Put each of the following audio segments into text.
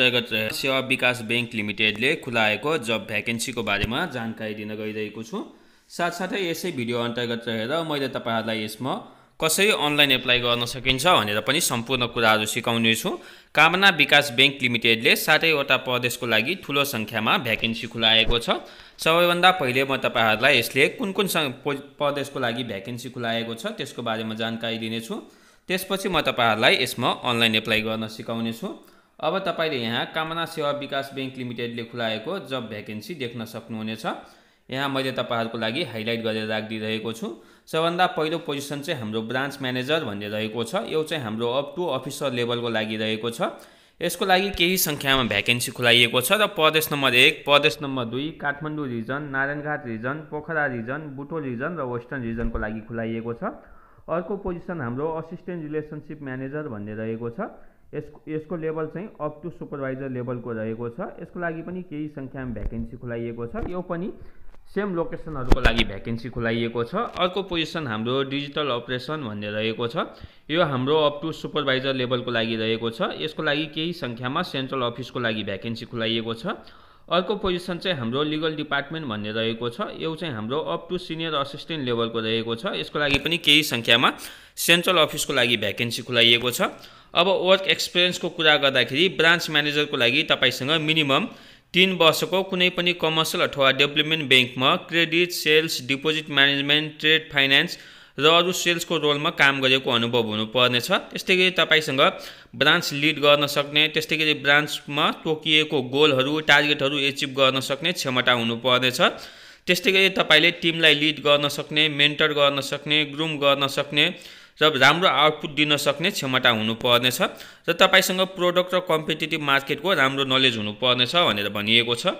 तगत सेवा विकास ब्याङ्क लिमिटेडले खुलाएको जब भ्याकेन्सीको बारेमा जानकारी दिन गइरहेको छु साथसाथै यसै भिडियो अन्तर्गत रहेर मैले तपाईँहरूलाई यसमा कसरी अनलाइन एप्लाई गर्न सकिन्छ भनेर पनि सम्पूर्ण कुराहरू सिकाउनेछु कामना विकास ब्याङ्क लिमिटेडले सातैवटा प्रदेशको लागि ठुलो सङ्ख्यामा भ्याकेन्सी खुलाएको छ सबैभन्दा पहिले म तपाईँहरूलाई यसले कुन कुन प्रदेशको लागि भ्याकेन्सी खुलाएको छ त्यसको बारेमा जानकारी दिनेछु त्यसपछि म तपाईँहरूलाई यसमा अनलाइन एप्लाई गर्न सिकाउनेछु अब तपाईँले यहाँ कामना सेवा विकास ब्याङ्क लिमिटेडले खुलाएको जब भ्याकेन्सी देख्न सक्नुहुनेछ यहाँ मैले तपाईँहरूको लागि हाइलाइट गरेर राखिदिइरहेको छु सबभन्दा पहिलो पोजिसन चाहिँ हाम्रो ब्रान्च म्यानेजर भन्ने रहेको छ यो चाहिँ हाम्रो अप टु अफिसर लेभलको लागि रहेको छ यसको लागि केही सङ्ख्यामा भ्याकेन्सी खुलाइएको छ र प्रदेश नम्बर एक प्रदेश नम्बर दुई Kathmandu region Narayanghat region Pokhara region Butwal region र वेस्टर्न रिजनको लागि खुलाइएको छ अर्को पोजिसन हाम्रो असिस्टेन्ट रिलेसनसिप म्यानेजर भन्ने रहेको छ यस यसको लेभल चाहिँ अप टु सुपरभाइजर लेभलको रहेको छ यसको लागि पनि केही सङ्ख्यामा भ्याकेन्सी खुलाइएको छ यो पनि सेम लोकेसनहरूको लागि भ्याकेन्सी खुलाइएको छ अर्को पोजिसन हाम्रो डिजिटल अपरेसन भन्ने रहेको छ यो हाम्रो अप टु सुपरभाइजर लेभलको लागि रहेको छ यसको लागि केही सङ्ख्यामा सेन्ट्रल अफिसको लागि भ्याकेन्सी खुलाइएको छ अर्को पोजिसन चाहिँ हाम्रो लिगल डिपार्टमेन्ट भन्ने रहेको छ यो चाहिँ हाम्रो अप टु सिनियर असिस्टेन्ट लेभलको रहेको छ यसको लागि पनि केही सङ्ख्यामा सेन्ट्रल अफिसको लागि भ्याकेन्सी खुलाइएको छ अब वर्क एक्सपिरियन्सको कुरा गर्दाखेरि ब्रान्च म्यानेजरको लागि तपाईँसँग मिनिमम तिन वर्षको कुनै पनि कमर्सियल अथवा डेभलपमेन्ट ब्याङ्कमा credit sales deposit management trade finance र अरू सेल्सको रोलमा काम गरेको अनुभव हुनुपर्नेछ त्यस्तै गरी तपाईँसँग ब्रान्च लिड गर्न सक्ने त्यस्तै गरी ब्रान्चमा तोकिएको गोलहरू टार्गेटहरू एचिभ गर्न सक्ने क्षमता हुनुपर्नेछ त्यस्तै गरी तपाईँले टिमलाई लिड गर्न सक्ने मेन्टर गर्न सक्ने ग्रुम गर्न सक्ने र राम्रो आउटपुट दिन सक्ने क्षमता हुनुपर्नेछ र तपाईँसँग प्रोडक्ट र कम्पिटेटिभ मार्केटको राम्रो नलेज हुनुपर्नेछ भनेर भनिएको छ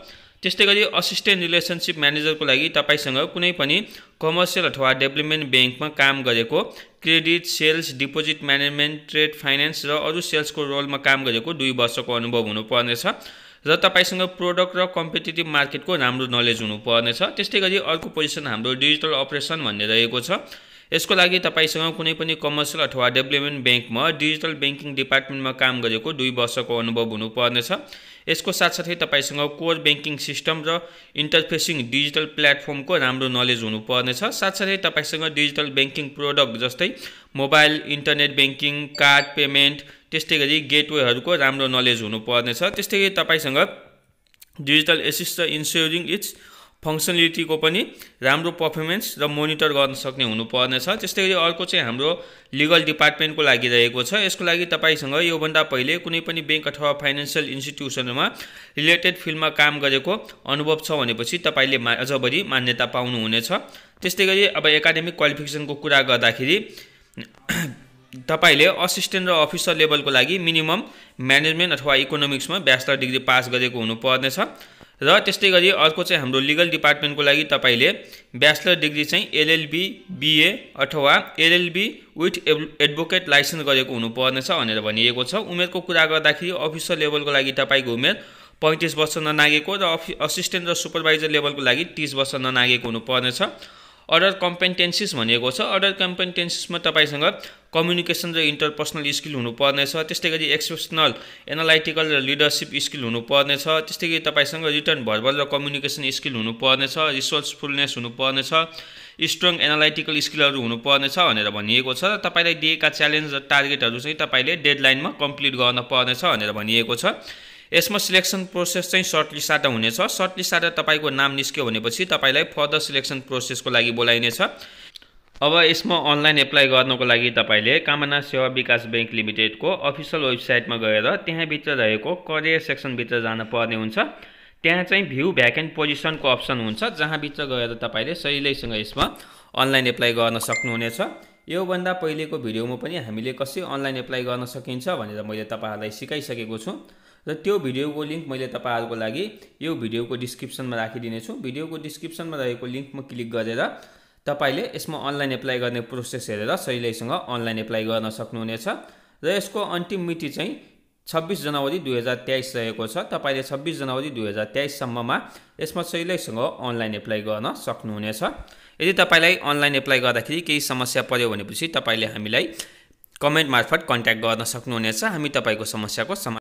त्यस्तै गरी असिस्टेन्ट रिलेसनसिप म्यानेजरको लागि तपाईँसँग कुनै पनि कमर्सियल अथवा डेभलपमेन्ट ब्याङ्कमा काम गरेको credit sales deposit management trade finance र अरू सेल्सको रोलमा काम गरेको दुई वर्षको अनुभव हुनुपर्नेछ र तपाईँसँग प्रोडक्ट र कम्पिटेटिभ मार्केटको राम्रो नलेज हुनुपर्नेछ त्यस्तै गरी अर्को पोजिसन हाम्रो डिजिटल अपरेसन भन्ने रहेको छ यसको लागि तपाईँसँग कुनै पनि कमर्सियल अथवा डेभलपमेन्ट ब्याङ्कमा डिजिटल ब्याङ्किङ डिपार्टमेन्टमा काम गरेको दुई वर्षको अनुभव हुनुपर्नेछ यसको साथसाथै तपाईँसँग कोर ब्याङ्किङ सिस्टम र इन्टरफेसिङ डिजिटल प्लेटफर्मको राम्रो नलेज हुनुपर्नेछ साथसाथै तपाईँसँग डिजिटल ब्याङ्किङ प्रोडक्ट जस्तै mobile internet banking card payment त्यस्तै गरी गेटवेहरूको राम्रो नलेज हुनुपर्नेछ त्यस्तै गरी तपाईँसँग डिजिटल एसिस्ट इन्स्योरिङ इट्स फङ्सनलिटीको पनि राम्रो पर्फर्मेन्स र मोनिटर गर्न सक्ने हुनुपर्नेछ त्यस्तै गरी अर्को चाहिँ हाम्रो लिगल डिपार्टमेन्टको लागि रहेको छ यसको लागि तपाईँसँग योभन्दा पहिले कुनै पनि ब्याङ्क अथवा फाइनेन्सियल इन्स्टिट्युसनमा रिलेटेड फिल्डमा काम गरेको अनुभव छ भनेपछि तपाईँले मा अझभरि मान्यता पाउनुहुनेछ त्यस्तै गरी अब एकाडेमिक क्वालिफिकेसनको कुरा गर्दाखेरि तपाईँले असिस्टेन्ट र अफिसर लेभलको लागि मिनिमम म्यानेजमेन्ट अथवा इकोनोमिक्समा ब्याचलर डिग्री पास गरेको हुनुपर्नेछ र त्यस्तै गरी अर्को चाहिँ हाम्रो लिगल डिपार्टमेन्टको लागि तपाईँले ब्याचलर डिग्री चाहिँ एलएलबी बिए अथवा एलएलबी विथ एडभोकेट लाइसेन्स गरेको हुनुपर्नेछ भनेर भनिएको छ उमेरको कुरा गर्दाखेरि अफिसर लेभलको लागि तपाईँको उमेर पैँतिस वर्ष ननागेको र अफि असिस्टेन्ट र सुपरभाइजर लेभलको लागि तिस वर्ष ननागेको हुनुपर्नेछ अर्डर कम्पेन्टेन्सिस भनेको छ अर्डर कम्पेन्टेन्सिसमा तपाईँसँग कम्युनिकेसन र इन्टरपर्सनल स्किल हुनुपर्नेछ त्यस्तै गरी एक्सेप्सनल एनालाइटिकल र लिडरसिप स्किल हुनुपर्नेछ त्यस्तै गरी तपाईँसँग रिटर्न भर्बल र कम्युनिकेसन स्किल हुनुपर्नेछ रिसोर्सफुलनेस हुनुपर्नेछ स्ट्रङ एनालाइटिकल स्किलहरू हुनुपर्नेछ भनेर भनिएको छ र तपाईँलाई दिएका च्यालेन्ज र टार्गेटहरू चाहिँ तपाईँले डेडलाइनमा कम्प्लिट गर्न पर्नेछ भनेर भनिएको छ यसमा सिलेक्सन प्रोसेस चाहिँ सर्ट लिस्ट हुनेछ सर्ट लिस्ट तपाईँको नाम निस्क्यो भनेपछि तपाईँलाई फर्दर सिलेक्सन प्रोसेसको लागि बोलाइनेछ अब यसमा अनलाइन एप्लाई गर्नको लागि तपाईँले कामना सेवा विकास ब्याङ्क लिमिटेडको अफिसियल वेबसाइटमा गएर त्यहाँभित्र रहेको करियर सेक्सनभित्र जान पर्ने हुन्छ त्यहाँ चाहिँ भ्यू भ्याकेन्ट पोजिसनको अप्सन हुन्छ जहाँभित्र गएर तपाईँले सहिलैसँग यसमा अनलाइन एप्लाई गर्न सक्नुहुनेछ योभन्दा पहिलेको भिडियोमा पनि हामीले कसरी अनलाइन एप्लाई गर्न सकिन्छ भनेर मैले तपाईँहरूलाई सिकाइसकेको छु र त्यो भिडियोको लिङ्क मैले तपाईँहरूको लागि यो भिडियोको डिस्क्रिप्सनमा राखिदिनेछु भिडियोको डिस्क्रिप्सनमा रहेको लिङ्कमा क्लिक गरेर तपाईँले यसमा अनलाइन एप्लाई गर्ने प्रोसेस हेरेर सहिलैसँग अनलाइन एप्लाई गर्न सक्नुहुनेछ र यसको अन्तिम मिति चाहिँ छब्बिस जनवरी दुई हजार तेइस रहेको छ तपाईँले छब्बिस जनवरी दुई हजार तेइससम्ममा यसमा सहिलैसँग अनलाइन एप्लाई गर्न सक्नुहुनेछ यदि तपाईँलाई अनलाइन एप्लाई गर्दाखेरि केही समस्या पऱ्यो भनेपछि तपाईँले हामीलाई कमेन्ट मार्फत कन्ट्याक्ट गर्न सक्नुहुनेछ हामी तपाईँको समस्याको समा